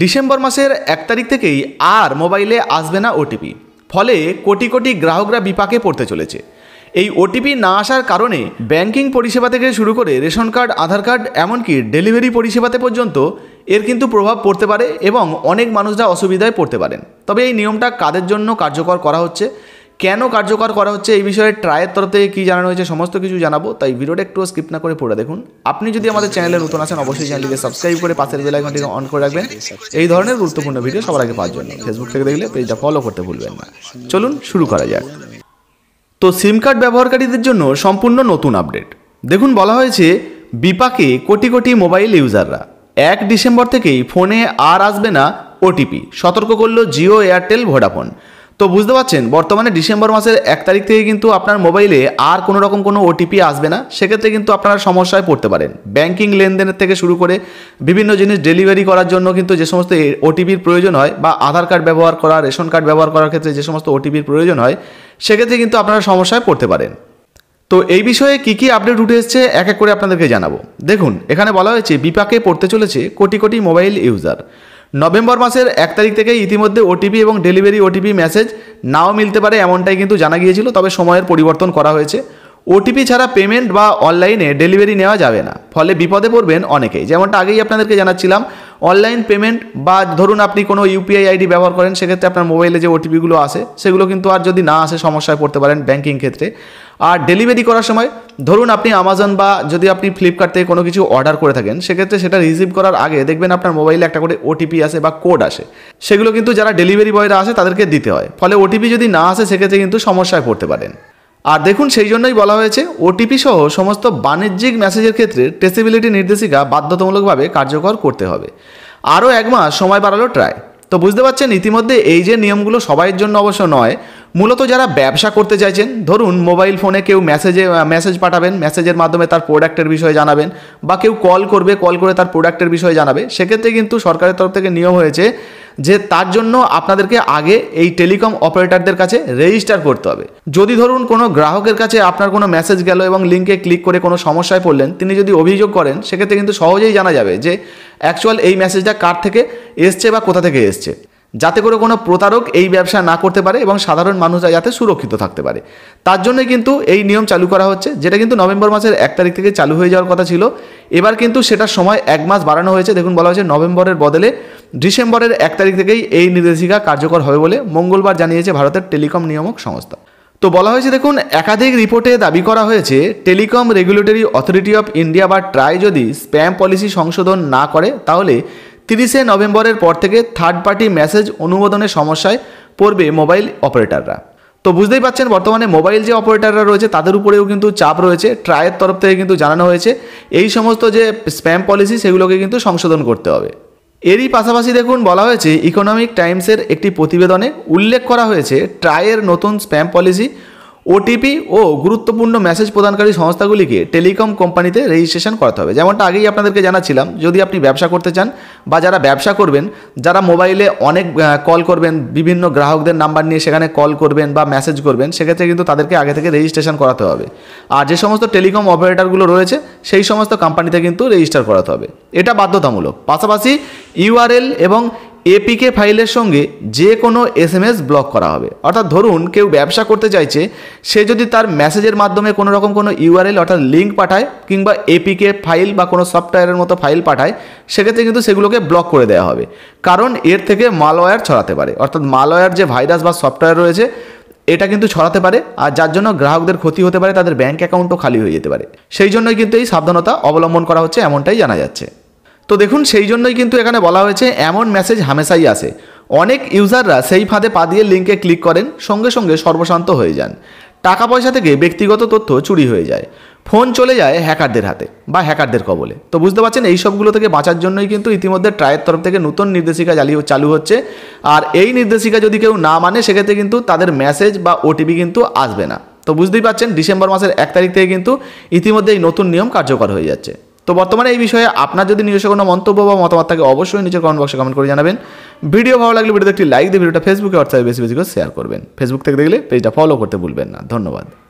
December মাসের এক তারিখ থেকেই আর মোবাইলে আসবে না ওটিপি ফলে কোটি কোটি গ্রাহকরা বিপাকে পড়তে চলেছে এই ওটিপি না আসার কারণে ব্যাংকিং পরিষেবা থেকে শুরু করে রেশন কার্ড আধার কার্ড এমনকি ডেলিভারি পরিষেবাতে পর্যন্ত এর কিন্তু প্রভাব পড়তে পারে এবং অনেক মানুষরা অসুবিধায় পড়তে পারেন তবে এই নিয়মটা কাদের জন্য কার্যকর করা হচ্ছে কেন কার্যকর করা হচ্ছে এই বিষয়ে ট্রায়ের তরফ থেকে কী জানানো হয়েছে সমস্ত কিছু জানাবো তাই ভিডিওটা একটু স্কিপ না করে পড়ে দেখুন আপনি যদি আমাদের চ্যানেলে নতুন আছেন অবশ্যই চ্যানেলকে সাবস্ক্রাইব করে পাশের বেল আইকনটি অন করে রাখবেন এই ধরনের গুরুত্বপূর্ণ ভিডিও সবার আগে পাওয়ার জন্য ফেসবুক থেকে দেখলে পেজটা ফলো করতে ভুলবেন না চলুন শুরু করা যাক তো সিম কার্ড ব্যবহারকারীদের জন্য সম্পূর্ণ নতুন আপডেট দেখুন বলা হয়েছে বিপাকে কোটি কোটি মোবাইল ইউজাররা এক ডিসেম্বর থেকেই ফোনে আর আসবে না ওটিপি সতর্ক করলো জিও এয়ারটেল ভোডাফোন তো বুঝতে পারছেন বর্তমানে ডিসেম্বর মাসের এক তারিখ থেকে কিন্তু আপনার মোবাইলে আর কোনো রকম কোনো ওটিপি আসবে না সেক্ষেত্রে কিন্তু আপনারা সমস্যায় পড়তে পারেন ব্যাংকিং লেনদেনের থেকে শুরু করে বিভিন্ন জিনিস ডেলিভারি করার জন্য কিন্তু যে সমস্ত ওটিপির প্রয়োজন হয় বা আধার কার্ড ব্যবহার করা রেশন কার্ড ব্যবহার করার ক্ষেত্রে যে সমস্ত ওটিপির প্রয়োজন হয় সেক্ষেত্রে কিন্তু আপনারা সমস্যায় পড়তে পারেন তো এই বিষয়ে কি কি আপডেট উঠে এসছে এক এক করে আপনাদেরকে জানাবো দেখুন এখানে বলা হয়েছে বিপাকে পড়তে চলেছে কোটি কোটি মোবাইল ইউজার নভেম্বর মাসের এক তারিখ থেকে ইতিমধ্যে ওটিপি এবং ডেলিভারি ওটিপি মেসেজ নাও মিলতে পারে এমনটাই কিন্তু জানা গিয়েছিল তবে সময়ের পরিবর্তন করা হয়েছে ওটিপি ছাড়া পেমেন্ট বা অনলাইনে ডেলিভারি নেওয়া যাবে না ফলে বিপদে পড়বেন অনেকেই যেমনটা আগেই আপনাদেরকে জানাচ্ছিলাম অনলাইন পেমেন্ট বা ধরুন আপনি কোনো ইউপিআই আইডি ব্যবহার করেন সেক্ষেত্রে আপনার মোবাইলে যে ওটিপিগুলো আসে সেগুলো কিন্তু আর যদি না আসে সমস্যায় পড়তে পারেন ব্যাঙ্কিং ক্ষেত্রে আর ডেলিভারি করার সময় ধরুন আপনি আমাজন বা যদি আপনি ফ্লিপকার্ট থেকে কোনো কিছু অর্ডার করে থাকেন সেক্ষেত্রে সেটা রিসিভ করার আগে দেখবেন আপনার মোবাইলে একটা করে ওটিপি আসে বা কোড আসে সেগুলো কিন্তু যারা ডেলিভারি বয়রা আসে তাদেরকে দিতে হয় ফলে ওটিপি যদি না আসে সেক্ষেত্রে কিন্তু সমস্যায় পড়তে পারেন আর দেখুন সেই জন্যই বলা হয়েছে ওটিপি সহ সমস্ত বাণিজ্যিক মেসেজের ক্ষেত্রে টেসিবিলিটি নির্দেশিকা বাধ্যতামূলকভাবে কার্যকর করতে হবে আরও এক মাস সময় বাড়ালো ট্রায় তো বুঝতে পারছেন ইতিমধ্যে এই যে নিয়মগুলো সবাইয়ের জন্য অবশ্য নয় মূলত যারা ব্যবসা করতে চাইছেন ধরুন মোবাইল ফোনে কেউ মেসেজে মেসেজ পাঠাবেন মেসেজের মাধ্যমে তার প্রোডাক্টের বিষয়ে জানাবেন বা কেউ কল করবে কল করে তার প্রোডাক্টের বিষয়ে জানাবে সেক্ষেত্রে কিন্তু সরকারের তরফ থেকে নিয়ম হয়েছে যে তার জন্য আপনাদেরকে আগে এই টেলিকম অপারেটরদের কাছে রেজিস্টার করতে হবে যদি ধরুন কোনো গ্রাহকের কাছে আপনার কোনো মেসেজ গেল এবং লিঙ্কে ক্লিক করে কোনো সমস্যায় পড়লেন তিনি যদি অভিযোগ করেন সেক্ষেত্রে কিন্তু সহজেই জানা যাবে যে অ্যাকচুয়াল এই মেসেজটা কার থেকে এসছে বা কোথা থেকে এসছে যাতে করে কোনো প্রতারক এই ব্যবসা না করতে পারে এবং সাধারণ মানুষরা যাতে সুরক্ষিত থাকতে পারে তার জন্যই কিন্তু এই নিয়ম চালু করা হচ্ছে যেটা কিন্তু নভেম্বর মাসের এক তারিখ থেকে চালু হয়ে যাওয়ার কথা ছিল এবার কিন্তু সেটার সময় এক মাস বাড়ানো হয়েছে দেখুন বলা হয়েছে নভেম্বরের বদলে ডিসেম্বরের এক তারিখ থেকেই এই নির্দেশিকা কার্যকর হবে বলে মঙ্গলবার জানিয়েছে ভারতের টেলিকম নিয়ামক সংস্থা তো বলা হয়েছে দেখুন একাধিক রিপোর্টে দাবি করা হয়েছে telecom regulatory authority of India বা ট্রাই যদি স্প্যাম পলিসি সংশোধন না করে তাহলে তিরিশে নভেম্বরের পর থেকে থার্ড পার্টি মেসেজ অনুমোদনের সমস্যায় পড়বে মোবাইল অপারেটাররা তো বুঝতেই পাচ্ছেন বর্তমানে মোবাইল যে অপারেটাররা রয়েছে তাদের উপরেও কিন্তু চাপ রয়েছে ট্রায়ের তরফ থেকে কিন্তু জানানো হয়েছে এই সমস্ত যে স্প্যাম পলিসি সেগুলোকে কিন্তু সংশোধন করতে হবে এরই পাশাপাশি দেখুন বলা হয়েছে ইকোনমিক টাইমসের একটি প্রতিবেদনে উল্লেখ করা হয়েছে ট্রায়ের নতুন স্প্যাম পলিসি ওটিপি ও গুরুত্বপূর্ণ মেসেজ প্রদানকারী সংস্থাগুলিকে টেলিকম কোম্পানিতে রেজিস্ট্রেশন করাতে হবে যেমনটা আগেই আপনাদেরকে জানাচ্ছিলাম যদি আপনি ব্যবসা করতে চান বা যারা ব্যবসা করবেন যারা মোবাইলে অনেক কল করবেন বিভিন্ন গ্রাহকদের নাম্বার নিয়ে সেখানে কল করবেন বা মেসেজ করবেন সেক্ষেত্রে কিন্তু তাদেরকে আগে থেকে রেজিস্ট্রেশন করাতে হবে আর যে সমস্ত টেলিকম অপারেটরগুলো রয়েছে সেই সমস্ত কোম্পানিতে কিন্তু রেজিস্টার করাতে হবে এটা বাধ্যতামূলক পাশাপাশি ইউআরএল এবং এপিকে ফাইলের সঙ্গে যে কোনো এসএমএস ব্লক করা হবে অর্থাৎ ধরুন কেউ ব্যবসা করতে চাইছে সে যদি তার মেসেজের মাধ্যমে কোনো রকম কোনো ইউআরএল অর্থাৎ লিঙ্ক পাঠায় কিংবা এপিকে ফাইল বা কোনো সফটওয়্যারের মতো ফাইল পাঠায় সেক্ষেত্রে কিন্তু সেগুলোকে ব্লক করে দেওয়া হবে কারণ এর থেকে মালওয়্যার ছড়াতে পারে অর্থাৎ মালওয়্যার যে ভাইরাস বা সফটওয়্যার রয়েছে এটা কিন্তু ছড়াতে পারে আর যার জন্য গ্রাহকদের ক্ষতি হতে পারে তাদের ব্যাঙ্ক অ্যাকাউন্টও খালি হয়ে যেতে পারে সেই জন্যই কিন্তু এই সাবধানতা অবলম্বন করা হচ্ছে এমনটাই জানা যাচ্ছে তো দেখুন সেই জন্যই কিন্তু এখানে বলা হয়েছে এমন মেসেজ হামেশাই আসে অনেক ইউজাররা সেই ফাঁদে পা দিয়ে লিঙ্কে ক্লিক করেন সঙ্গে সঙ্গে সর্বশান্ত হয়ে যান টাকা পয়সা থেকে ব্যক্তিগত তথ্য চুরি হয়ে যায় ফোন চলে যায় হ্যাকারদের হাতে বা হ্যাকারদের কবলে তো বুঝতে পারছেন এই সবগুলো থেকে বাঁচার জন্যই কিন্তু ইতিমধ্যে ট্রায়ের তরফ থেকে নতুন নির্দেশিকা চালিয়ে চালু হচ্ছে আর এই নির্দেশিকা যদি কেউ না মানে সেক্ষেত্রে কিন্তু তাদের মেসেজ বা ওটিপি কিন্তু আসবে না তো বুঝতেই পারছেন ডিসেম্বর মাসের এক তারিখ থেকে কিন্তু ইতিমধ্যে এই নতুন নিয়ম কার্যকর হয়ে যাচ্ছে তো বর্তমানে এই বিষয়ে আপনার যদি নিজস্ব কোনো মন্তব্য বা মতামত থাকে অবশ্যই নিজের কমেন্ট বক্সে কমেন্ট করে জানাবেন ভিডিও ভালো লাগলে ভিডিওতে একটি লাইক দিয়ে ভিডিওটা ফেসবুকে হোয়াটসঅ্যাপে বেশি বেশি করে শেয়ার করবেন ফেসবুক থেকে দেখলে পেজটা ফলো করতে ভুলবেন না ধন্যবাদ